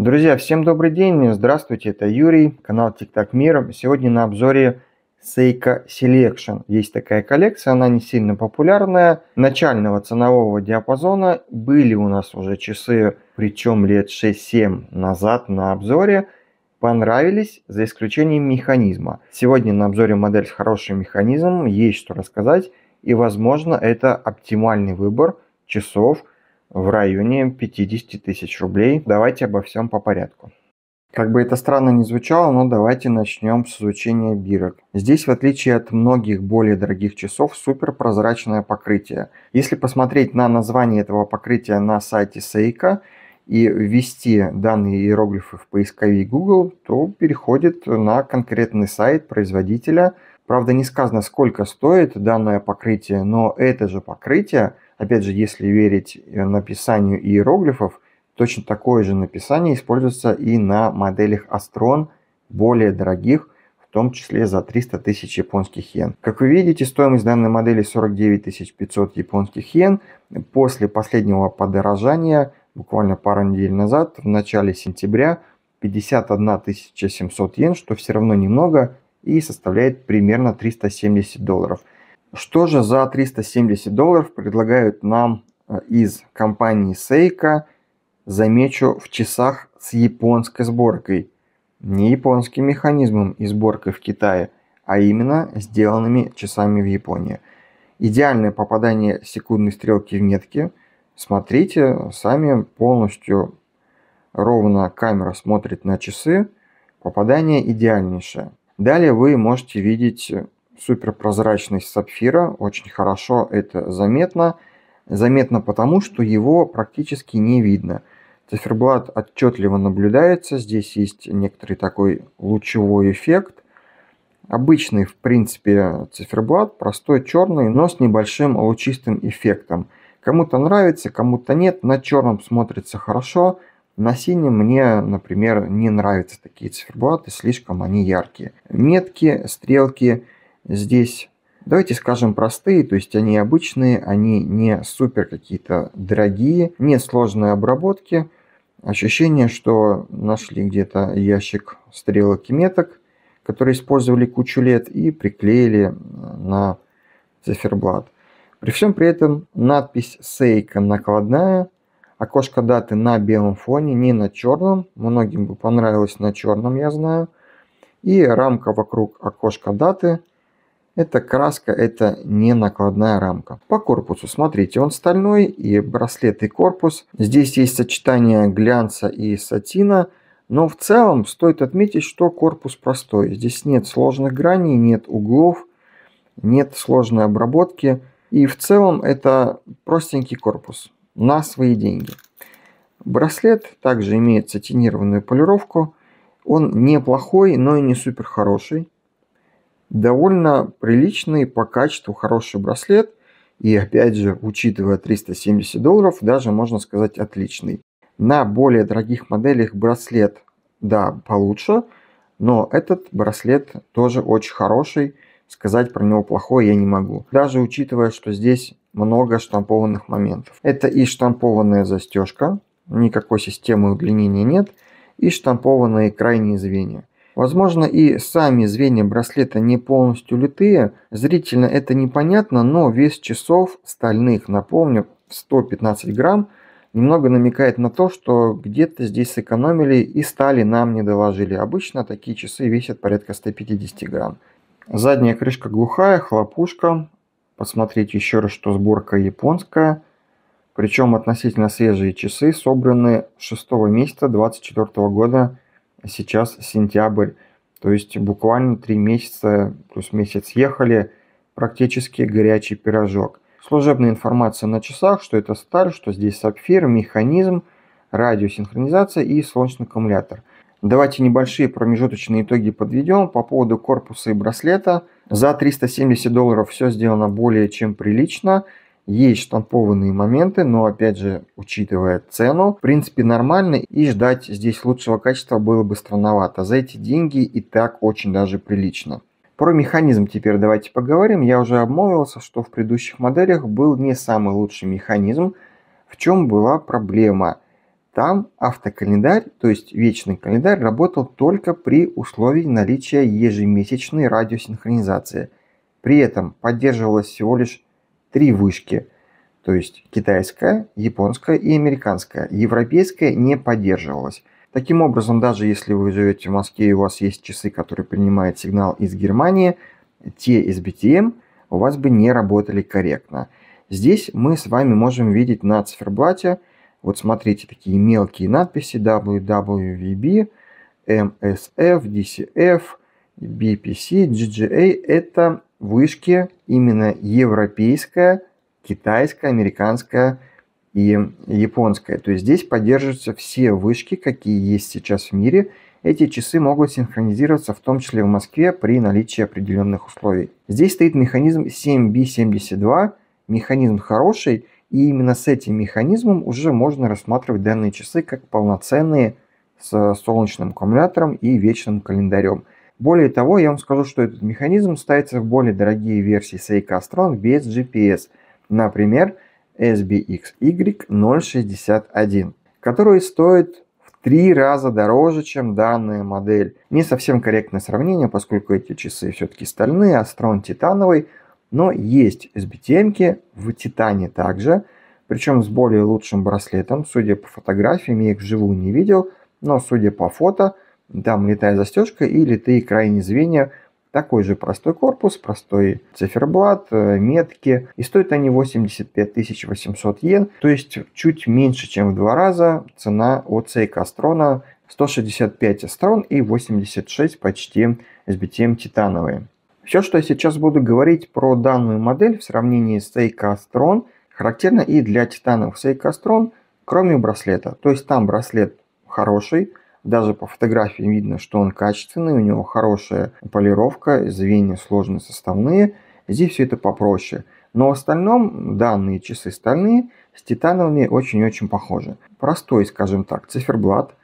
Друзья, всем добрый день, здравствуйте, это Юрий, канал ТикТак Мир. Сегодня на обзоре Seiko Selection. Есть такая коллекция, она не сильно популярная, начального ценового диапазона. Были у нас уже часы, причем лет 6-7 назад на обзоре, понравились, за исключением механизма. Сегодня на обзоре модель с хорошим механизмом, есть что рассказать, и возможно это оптимальный выбор часов – в районе 50 тысяч рублей. Давайте обо всем по порядку. Как бы это странно не звучало, но давайте начнем с изучения бирок. Здесь, в отличие от многих более дорогих часов, супер прозрачное покрытие. Если посмотреть на название этого покрытия на сайте Seiko, и ввести данные иероглифы в поисковик Google, то переходит на конкретный сайт производителя. Правда, не сказано, сколько стоит данное покрытие, но это же покрытие, опять же, если верить э, написанию иероглифов, точно такое же написание используется и на моделях Astron, более дорогих, в том числе за 300 тысяч японских йен. Как вы видите, стоимость данной модели 49 500 японских йен. После последнего подорожания буквально пару недель назад, в начале сентября, 51 700 йен, что все равно немного и составляет примерно 370 долларов. Что же за 370 долларов предлагают нам э, из компании Seiko, замечу, в часах с японской сборкой. Не японским механизмом и сборкой в Китае, а именно сделанными часами в Японии. Идеальное попадание секундной стрелки в метке смотрите сами полностью ровно камера смотрит на часы, попадание идеальнейшее. Далее вы можете видеть суперпрозрачность сапфира, очень хорошо это заметно. Заметно потому, что его практически не видно. Циферблат отчетливо наблюдается, здесь есть некоторый такой лучевой эффект. Обычный, в принципе, циферблат, простой черный, но с небольшим лучистым эффектом – Кому-то нравится, кому-то нет. На черном смотрится хорошо, на синем мне, например, не нравятся такие циферблаты, слишком они яркие. Метки, стрелки здесь, давайте скажем, простые, то есть они обычные, они не супер какие-то дорогие, не сложные обработки. Ощущение, что нашли где-то ящик стрелок и меток, которые использовали кучу лет и приклеили э, на циферблат. При всем при этом надпись Seiko накладная, окошко даты на белом фоне, не на черном. Многим бы понравилось на черном, я знаю. И рамка вокруг окошка даты. Это краска, это не накладная рамка. По корпусу, смотрите, он стальной и браслет и корпус. Здесь есть сочетание глянца и сатина. Но в целом стоит отметить, что корпус простой. Здесь нет сложных граней, нет углов, нет сложной обработки. И в целом это простенький корпус на свои деньги. Браслет также имеет сатинированную полировку. Он неплохой, но и не супер хороший. Довольно приличный по качеству хороший браслет. И опять же, учитывая 370 долларов, даже можно сказать отличный. На более дорогих моделях браслет, да, получше, но этот браслет тоже очень хороший, сказать про него плохое я не могу. Даже учитывая, что здесь много штампованных моментов. Это и штампованная застежка, никакой системы удлинения нет, и штампованные крайние звенья. Возможно, и сами звенья браслета не полностью литые, зрительно это непонятно, но вес часов стальных, напомню, 115 грамм, немного намекает на то, что где-то здесь сэкономили и стали нам не доложили. Обычно такие часы весят порядка 150 грамм. Задняя крышка глухая, хлопушка. Посмотреть еще раз, что сборка японская. Причем относительно свежие часы собраны 6 месяца 24 года, а сейчас сентябрь. То есть буквально 3 месяца, плюс месяц ехали, практически горячий пирожок. Служебная информация на часах, что это сталь, что здесь сапфир, механизм, радиосинхронизация и солнечный аккумулятор. Давайте небольшие промежуточные итоги подведем по поводу корпуса и браслета. За 370 долларов все сделано более чем прилично. Есть штампованные моменты, но опять же, учитывая цену, в принципе нормально и ждать здесь лучшего качества было бы странновато. За эти деньги и так очень даже прилично. Про механизм теперь давайте поговорим. Я уже обмолвился, что в предыдущих моделях был не самый лучший механизм. В чем была проблема? Там автокалендарь, то есть вечный календарь, работал только при условии наличия ежемесячной радиосинхронизации. При этом поддерживалось всего лишь три вышки, то есть китайская, японская и американская. Европейская не поддерживалась. Таким образом, даже если вы живете в Москве и у вас есть часы, которые принимают сигнал из Германии, те из BTM эм у вас бы не работали корректно. Здесь мы с вами можем видеть на циферблате – вот смотрите, такие мелкие надписи WWVB, MSF, DCF, BPC, GGA – это вышки именно европейская, китайская, американская и японская. То есть здесь поддерживаются все вышки, какие есть сейчас в мире. Эти часы могут синхронизироваться, в том числе в Москве, при наличии определенных условий. Здесь стоит механизм 7B72. Механизм хороший – и именно с этим механизмом уже можно рассматривать данные часы как полноценные с солнечным аккумулятором и вечным календарем. Более того, я вам скажу, что этот механизм ставится в более дорогие версии Seiko Astron без GPS, например, SBXY061, который стоит в три раза дороже, чем данная модель. Не совсем корректное сравнение, поскольку эти часы все-таки стальные, а Astron титановый – но есть SBTM в Титане также, причем с более лучшим браслетом. Судя по фотографиям, я их вживую не видел, но судя по фото, там летая застежка и литые крайние звенья. Такой же простой корпус, простой циферблат, э, метки. И стоят они 85 800 йен, то есть чуть меньше, чем в два раза цена от Seiko Astrona 165 Астрон и 86 почти SBTM титановые. Все, что я сейчас буду говорить про данную модель в сравнении с Seiko Astron, характерно и для титанов Seiko Astron, кроме браслета. То есть там браслет хороший, даже по фотографии видно, что он качественный, у него хорошая полировка, звенья сложные составные. Здесь все это попроще. Но в остальном данные часы стальные с титановыми очень-очень похожи. Простой, скажем так, циферблат,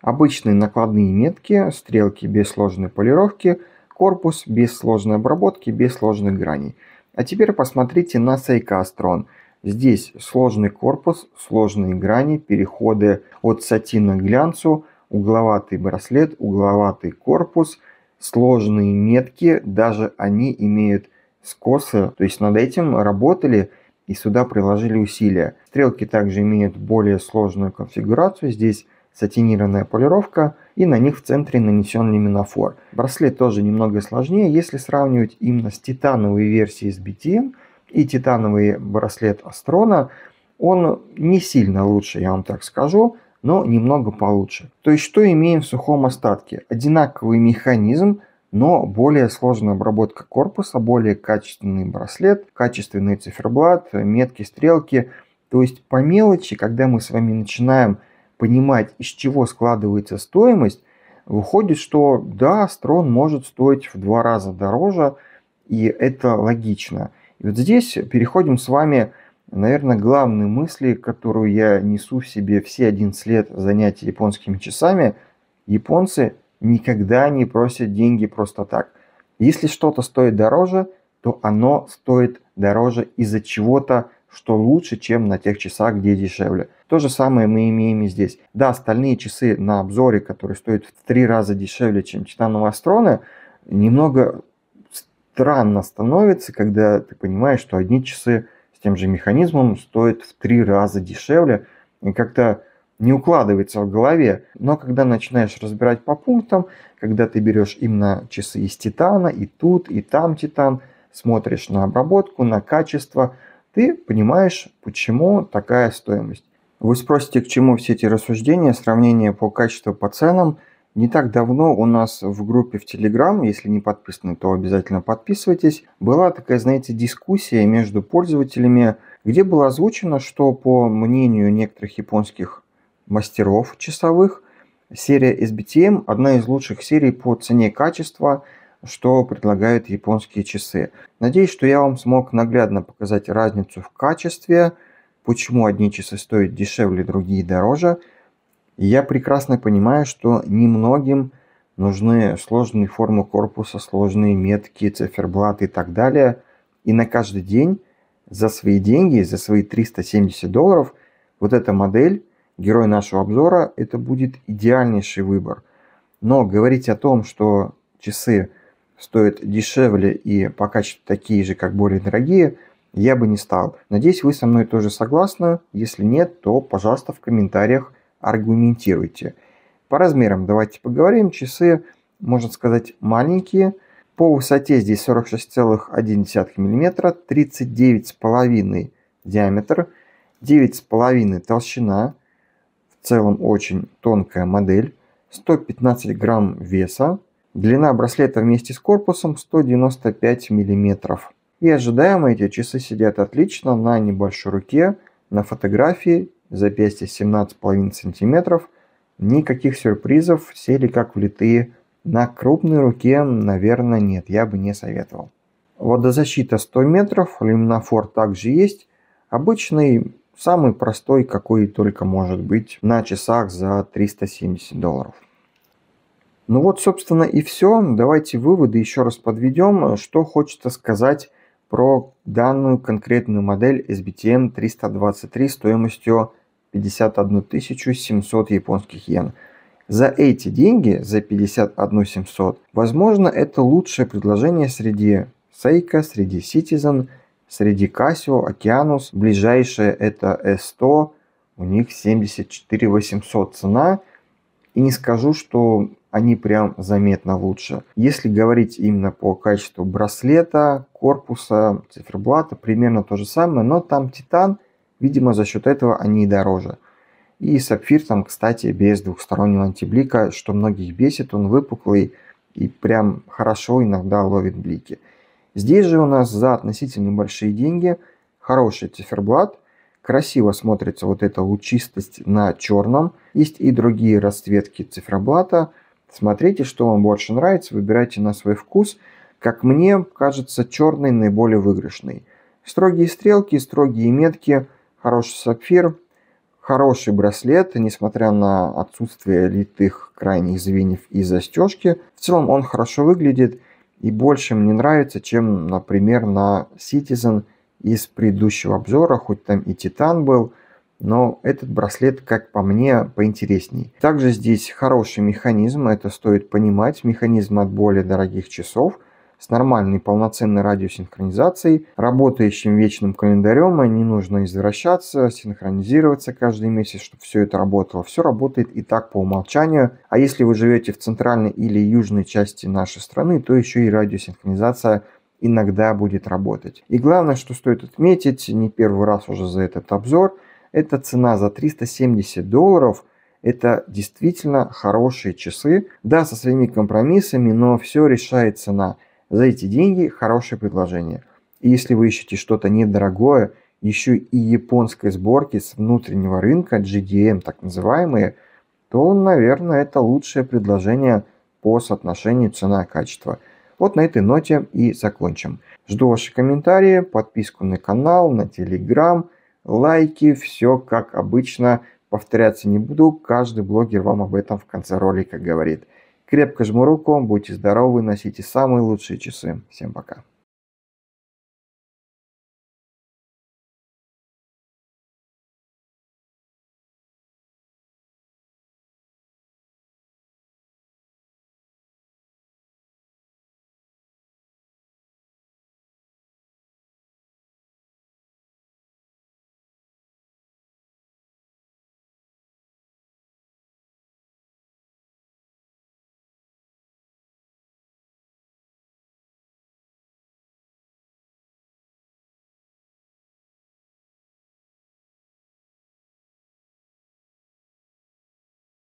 обычные накладные метки, стрелки без сложной полировки – корпус без сложной обработки, без сложных граней. А теперь посмотрите на Seiko Astron. Здесь сложный корпус, сложные грани, переходы от сатина к глянцу, угловатый браслет, угловатый корпус, сложные метки, даже они имеют скосы, то есть над этим работали и сюда приложили усилия. Стрелки также имеют более сложную конфигурацию, здесь сатинированная полировка – и на них в центре нанесен люминофор. Браслет тоже немного сложнее, если сравнивать именно с титановой версией с BTN и титановый браслет Астрона, он не сильно лучше, я вам так скажу, но немного получше. То есть что имеем в сухом остатке? Одинаковый механизм, но более сложная обработка корпуса, более качественный браслет, качественный циферблат, метки, стрелки. То есть по мелочи, когда мы с вами начинаем понимать, из чего складывается стоимость, выходит, что да, строн может стоить в два раза дороже, и это логично. И вот здесь переходим с вами, наверное, главной мысли, которую я несу в себе все 11 лет занятий японскими часами. Японцы никогда не просят деньги просто так. Если что-то стоит дороже, то оно стоит дороже из-за чего-то что лучше, чем на тех часах, где дешевле. То же самое мы имеем и здесь. Да, остальные часы на обзоре, которые стоят в три раза дешевле, чем титановые астроны, немного странно становится, когда ты понимаешь, что одни часы с тем же механизмом стоят в три раза дешевле. И как-то не укладывается в голове. Но когда начинаешь разбирать по пунктам, когда ты берешь именно часы из титана, и тут, и там титан, смотришь на обработку, на качество – ты понимаешь, почему такая стоимость. Вы спросите, к чему все эти рассуждения, сравнение по качеству, по ценам. Не так давно у нас в группе в Telegram, если не подписаны, то обязательно подписывайтесь, была такая, знаете, дискуссия между пользователями, где было озвучено, что по мнению некоторых японских мастеров часовых, серия SBTM одна из лучших серий по цене качества что предлагают японские часы. Надеюсь, что я вам смог наглядно показать разницу в качестве, почему одни часы стоят дешевле, другие дороже. я прекрасно понимаю, что немногим нужны сложные формы корпуса, сложные метки, циферблаты и так далее. И на каждый день за свои деньги, за свои 370 долларов, вот эта модель, герой нашего обзора, это будет идеальнейший выбор. Но говорить о том, что часы стоят дешевле и по качеству такие же, как более дорогие, я бы не стал. Надеюсь, вы со мной тоже согласны. Если нет, то, пожалуйста, в комментариях аргументируйте. По размерам давайте поговорим. Часы, можно сказать, маленькие. По высоте здесь 46,1 мм, 39,5 диаметр, 9,5 толщина. В целом очень тонкая модель. 115 грамм веса, Длина браслета вместе с корпусом 195 мм. И ожидаемо эти часы сидят отлично на небольшой руке, на фотографии, запястье 17,5 см. Никаких сюрпризов, сели как влитые. На крупной руке, наверное, нет, я бы не советовал. Водозащита 100 метров, люминофор также есть. Обычный, самый простой, какой только может быть на часах за 370 долларов. Ну вот, собственно, и все. Давайте выводы еще раз подведем, что хочется сказать про данную конкретную модель SBTM 323 стоимостью 51 700 японских йен. За эти деньги, за 51 700, возможно, это лучшее предложение среди Seiko, среди Citizen, среди Casio, Oceanus. Ближайшее это S100, у них 74 800 цена. И не скажу, что они прям заметно лучше. Если говорить именно по качеству браслета, корпуса, циферблата, примерно то же самое, но там титан, видимо, за счет этого они и дороже. И сапфир там, кстати, без двухстороннего антиблика, что многих бесит, он выпуклый и прям хорошо иногда ловит блики. Здесь же у нас за относительно большие деньги хороший циферблат, красиво смотрится вот эта лучистость на черном. Есть и другие расцветки циферблата – Смотрите, что вам больше нравится, выбирайте на свой вкус. Как мне кажется, черный наиболее выигрышный. Строгие стрелки, строгие метки, хороший сапфир, хороший браслет, несмотря на отсутствие литых крайних звеньев и застежки. В целом он хорошо выглядит и больше мне нравится, чем, например, на Citizen из предыдущего обзора, хоть там и Титан был – но этот браслет, как по мне, поинтересней. Также здесь хороший механизм, это стоит понимать, механизм от более дорогих часов с нормальной полноценной радиосинхронизацией, работающим вечным календарем, и не нужно извращаться, синхронизироваться каждый месяц, чтобы все это работало. Все работает и так по умолчанию. А если вы живете в центральной или южной части нашей страны, то еще и радиосинхронизация иногда будет работать. И главное, что стоит отметить, не первый раз уже за этот обзор – эта цена за 370 долларов – это действительно хорошие часы. Да, со своими компромиссами, но все решает цена. За эти деньги хорошее предложение. И если вы ищете что-то недорогое, еще и японской сборки с внутреннего рынка, GDM эм так называемые, то, наверное, это лучшее предложение по соотношению цена-качество. Вот на этой ноте и закончим. Жду ваши комментарии, подписку на канал, на телеграм – лайки, все как обычно, повторяться не буду, каждый блогер вам об этом в конце ролика говорит. Крепко жму руку, будьте здоровы, носите самые лучшие часы. Всем пока.